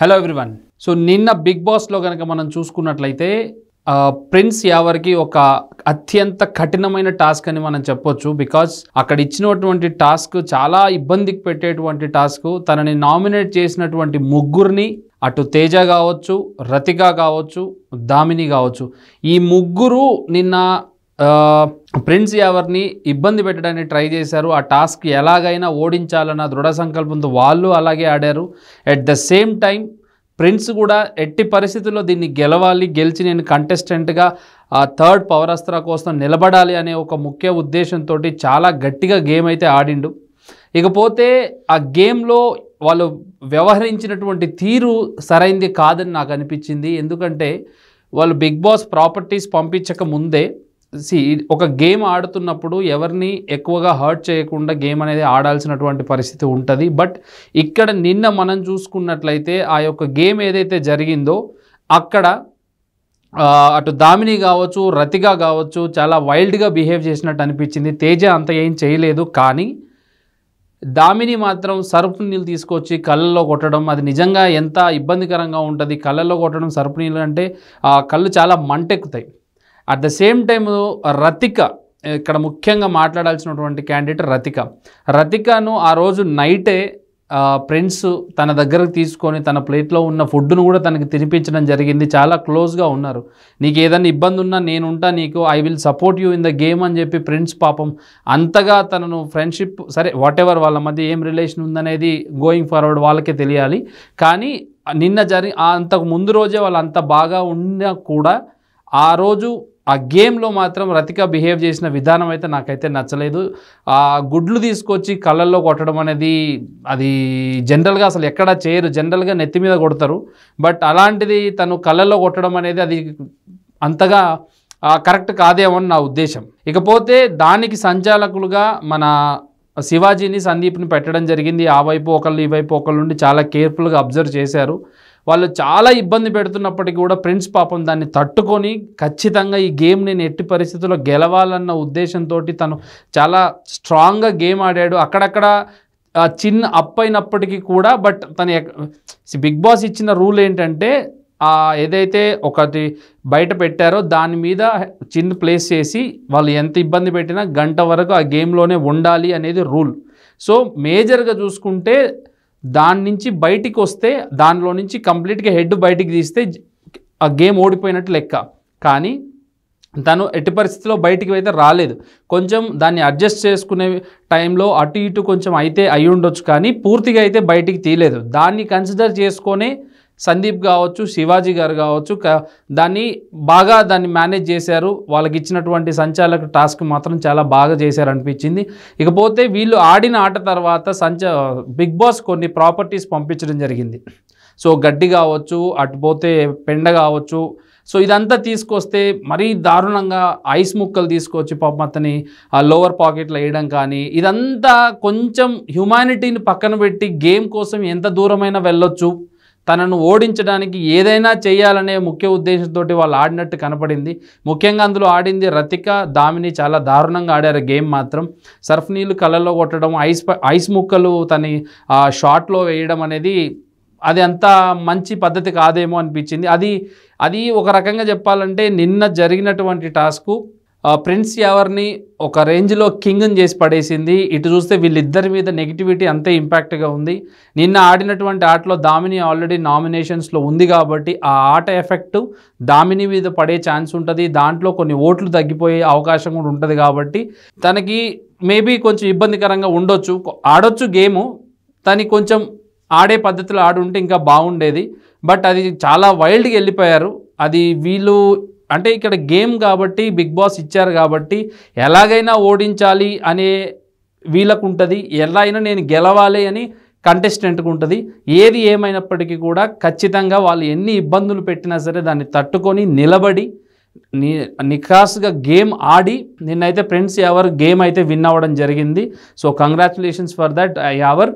hello everyone so నిన్న Bigg బాస్లో కనుక మనం చూసుకున్నట్లయితే ప్రిన్స్ యావర్కి ఒక అత్యంత కఠినమైన టాస్క్ అని మనం చెప్పొచ్చు బికాజ్ అక్కడ ఇచ్చినటువంటి టాస్క్ చాలా ఇబ్బందికి పెట్టేటువంటి టాస్క్ తనని నామినేట్ చేసినటువంటి ముగ్గురిని అటు తేజ కావచ్చు రతిక కావచ్చు దామిని కావచ్చు ఈ ముగ్గురు నిన్న ప్రిన్స్ ఎవరిని ఇబ్బంది పెట్టడానికి ట్రై చేశారు ఆ టాస్క్ ఎలాగైనా ఓడించాలన్న దృఢ సంకల్పంతో వాళ్ళు అలాగే ఆడారు at the same time Prince కూడా ఎట్టి పరిస్థితుల్లో దీన్ని గెలవాలి గెలిచి నేను కంటెస్టెంట్గా ఆ థర్డ్ పవరస్త్ర కోసం నిలబడాలి అనే ఒక ముఖ్య ఉద్దేశంతో చాలా గట్టిగా గేమ్ అయితే ఆడిండు ఇకపోతే ఆ గేమ్లో వాళ్ళు వ్యవహరించినటువంటి తీరు సరైంది కాదని నాకు అనిపించింది ఎందుకంటే వాళ్ళు బిగ్ బాస్ ప్రాపర్టీస్ పంపించక ముందే సి ఒక గేమ్ ఆడుతున్నప్పుడు ఎవరిని ఎక్కువగా హర్ట్ చేయకుండా గేమ్ అనేది ఆడాల్సినటువంటి పరిస్థితి ఉంటుంది బట్ ఇక్కడ నిన్న మనం చూసుకున్నట్లయితే ఆ యొక్క గేమ్ ఏదైతే జరిగిందో అక్కడ అటు దామిని కావచ్చు రతిగా కావచ్చు చాలా వైల్డ్గా బిహేవ్ చేసినట్టు అనిపించింది తేజ అంత ఏం చేయలేదు కానీ దామిని మాత్రం సరుపు నీళ్ళు తీసుకొచ్చి కళ్ళల్లో కొట్టడం అది నిజంగా ఎంత ఇబ్బందికరంగా ఉంటుంది కళ్ళల్లో కొట్టడం సరుపు నీళ్ళు అంటే కళ్ళు చాలా మంటెక్కుతాయి at the same time Rathika ఇక్కడ ముఖ్యంగా మాట్లాడాల్సినటువంటి క్యాండిడేట్ రతిక రతికను ఆ రోజు నైటే ఫ్రెండ్స్ తన దగ్గరకు తీసుకొని తన ప్లేట్లో ఉన్న ఫుడ్ను కూడా తనకి తినిపించడం జరిగింది చాలా క్లోజ్గా ఉన్నారు నీకు ఏదైనా ఇబ్బంది ఉన్నా నేనుంటా నీకు I will support you in the game అని చెప్పి ఫ్రెండ్స్ పాపం అంతగా తనను ఫ్రెండ్షిప్ సరే వాట్ ఎవర్ వాళ్ళ మధ్య ఏం రిలేషన్ ఉందనేది గోయింగ్ ఫార్వర్డ్ వాళ్ళకే తెలియాలి కానీ నిన్న జరి అంతకు ముందు రోజే వాళ్ళు అంత బాగా ఉన్నా కూడా ఆ రోజు ఆ గేమ్లో మాత్రం రతిక బిహేవ్ చేసిన విధానం అయితే నాకైతే నచ్చలేదు ఆ గుడ్లు తీసుకొచ్చి కళ్ళల్లో కొట్టడం అనేది అది జనరల్గా అసలు ఎక్కడా చేయరు జనరల్గా నెత్తి మీద కొడతారు బట్ అలాంటిది తను కళ్ళల్లో కొట్టడం అనేది అది అంతగా కరెక్ట్ కాదేమో నా ఉద్దేశం ఇకపోతే దానికి సంచాలకులుగా మన శివాజీని సందీప్ని పెట్టడం జరిగింది ఆ వైపు ఒకళ్ళు ఈ వైపు ఒకళ్ళు చాలా కేర్ఫుల్గా అబ్జర్వ్ చేశారు వాళ్ళు చాలా ఇబ్బంది పెడుతున్నప్పటికీ కూడా ప్రిన్స్ పాపం దాన్ని తట్టుకొని ఖచ్చితంగా ఈ గేమ్ నేను ఎట్టి పరిస్థితుల్లో గెలవాలన్న ఉద్దేశంతో తను చాలా స్ట్రాంగ్గా గేమ్ ఆడాడు అక్కడక్కడ చిన్న అప్ అయినప్పటికీ కూడా బట్ తన బిగ్ బాస్ ఇచ్చిన రూల్ ఏంటంటే ఏదైతే ఒకటి బయట పెట్టారో దాని మీద చిన్న ప్లేస్ చేసి వాళ్ళు ఎంత ఇబ్బంది పెట్టినా గంట వరకు ఆ గేమ్లోనే ఉండాలి అనేది రూల్ సో మేజర్గా చూసుకుంటే దాని నుంచి బయటికి వస్తే దానిలో నుంచి కంప్లీట్గా హెడ్ బయటికి తీస్తే ఆ గేమ్ ఓడిపోయినట్టు లెక్క కానీ తను ఎట్టి పరిస్థితిలో బయటికి అయితే రాలేదు కొంచెం దాన్ని అడ్జస్ట్ చేసుకునే టైంలో అటు ఇటు కొంచెం అయితే అయి ఉండొచ్చు కానీ పూర్తిగా అయితే బయటికి తీయలేదు దాన్ని కన్సిడర్ చేసుకొని సందీప్ కావచ్చు శివాజీ గారు కావచ్చు దాన్ని బాగా దాన్ని మేనేజ్ చేశారు వాళ్ళకి ఇచ్చినటువంటి సంచాలక టాస్క్ మాత్రం చాలా బాగా చేశారు అనిపించింది ఇకపోతే వీళ్ళు ఆడిన ఆట తర్వాత సంచ బిగ్ బాస్ కొన్ని ప్రాపర్టీస్ పంపించడం జరిగింది సో గడ్డి కావచ్చు అటుపోతే పెండ కావచ్చు సో ఇదంతా తీసుకొస్తే మరీ దారుణంగా ఐస్ ముక్కలు తీసుకొచ్చి పాపం అతని ఆ లోవర్ పాకెట్లో వేయడం కానీ ఇదంతా కొంచెం హ్యుమానిటీని పక్కన పెట్టి గేమ్ కోసం ఎంత దూరమైనా వెళ్ళొచ్చు తనను ఓడించడానికి ఏదైనా చేయాలనే ముఖ్య ఉద్దేశంతో వాళ్ళు ఆడినట్టు కనపడింది ముఖ్యంగా అందులో ఆడింది రతిక దామిని చాలా దారుణంగా ఆడారు గేమ్ మాత్రం సర్ఫ్ నీళ్ళు కళ్ళలో కొట్టడం ఐస్ ఐస్ ముక్కలు తన షాట్లో వేయడం అనేది అది అంత మంచి పద్ధతి కాదేమో అనిపించింది అది అది ఒక రకంగా చెప్పాలంటే నిన్న జరిగినటువంటి టాస్కు ప్రిన్స్ ఎవరిని ఒక రేంజ్లో అని చేసి పడేసింది ఇటు చూస్తే వీళ్ళిద్దరి మీద నెగిటివిటీ అంతే ఇంపాక్ట్గా ఉంది నిన్న ఆడినటువంటి ఆటలో దామిని ఆల్రెడీ నామినేషన్స్లో ఉంది కాబట్టి ఆ ఆట ఎఫెక్ట్ దామిని మీద పడే ఛాన్స్ ఉంటుంది దాంట్లో కొన్ని ఓట్లు తగ్గిపోయే అవకాశం కూడా ఉంటుంది కాబట్టి తనకి మేబీ కొంచెం ఇబ్బందికరంగా ఉండొచ్చు ఆడొచ్చు గేము తనకి కొంచెం ఆడే పద్ధతిలో ఆడుంటే ఇంకా బాగుండేది బట్ అది చాలా వైల్డ్గా వెళ్ళిపోయారు అది వీళ్ళు అంటే ఇక్కడ గేమ్ కాబట్టి బిగ్ బాస్ ఇచ్చారు కాబట్టి ఎలాగైనా ఓడించాలి అనే వీళ్ళకు ఉంటుంది ఎలా అయినా నేను గెలవాలి అని కంటెస్టెంట్కు ఉంటుంది ఏది ఏమైనప్పటికీ కూడా ఖచ్చితంగా వాళ్ళు ఎన్ని ఇబ్బందులు పెట్టినా సరే దాన్ని తట్టుకొని నిలబడి ని నిఖాస్గా గేమ్ ఆడి నిన్నైతే ఫ్రెండ్స్ ఎవరు గేమ్ అయితే విన్ అవ్వడం జరిగింది so congratulations for that ever